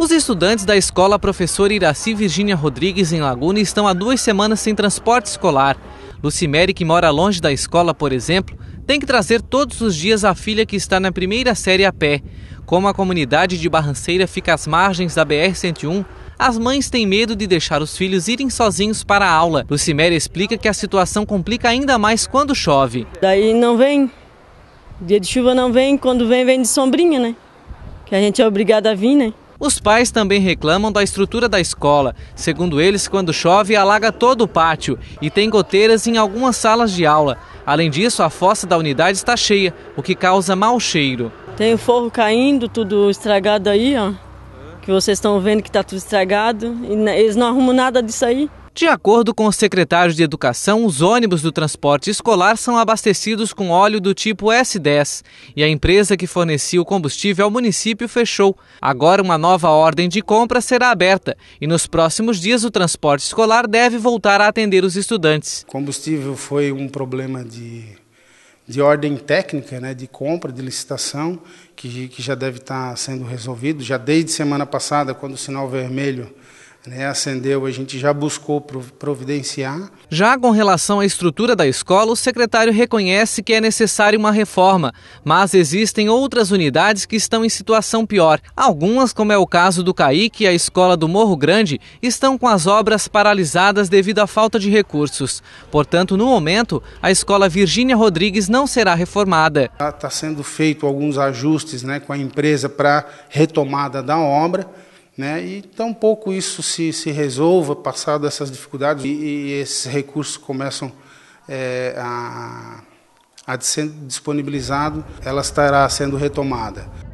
Os estudantes da escola Professor Iraci Virginia Rodrigues, em Laguna, estão há duas semanas sem transporte escolar. Lucimere, que mora longe da escola, por exemplo, tem que trazer todos os dias a filha que está na primeira série a pé. Como a comunidade de Barranceira fica às margens da BR-101, as mães têm medo de deixar os filhos irem sozinhos para a aula. Lucimere explica que a situação complica ainda mais quando chove. Daí não vem. Dia de chuva não vem, quando vem, vem de sombrinha, né? Que a gente é obrigado a vir, né? Os pais também reclamam da estrutura da escola. Segundo eles, quando chove, alaga todo o pátio e tem goteiras em algumas salas de aula. Além disso, a fossa da unidade está cheia, o que causa mau cheiro. Tem o forro caindo, tudo estragado aí, ó. Que vocês estão vendo que está tudo estragado. E eles não arrumam nada disso aí. De acordo com o secretário de Educação, os ônibus do transporte escolar são abastecidos com óleo do tipo S10 e a empresa que fornecia o combustível ao município fechou. Agora, uma nova ordem de compra será aberta e nos próximos dias o transporte escolar deve voltar a atender os estudantes. O combustível foi um problema de, de ordem técnica, né, de compra, de licitação, que, que já deve estar sendo resolvido. Já desde semana passada, quando o sinal vermelho né, acendeu, a gente já buscou providenciar. Já com relação à estrutura da escola, o secretário reconhece que é necessária uma reforma, mas existem outras unidades que estão em situação pior. Algumas, como é o caso do Caique e a escola do Morro Grande, estão com as obras paralisadas devido à falta de recursos. Portanto, no momento, a escola Virgínia Rodrigues não será reformada. Está sendo feito alguns ajustes né, com a empresa para retomada da obra né? E pouco isso se, se resolva, passado essas dificuldades, e, e esses recursos começam é, a, a ser disponibilizados, ela estará sendo retomada.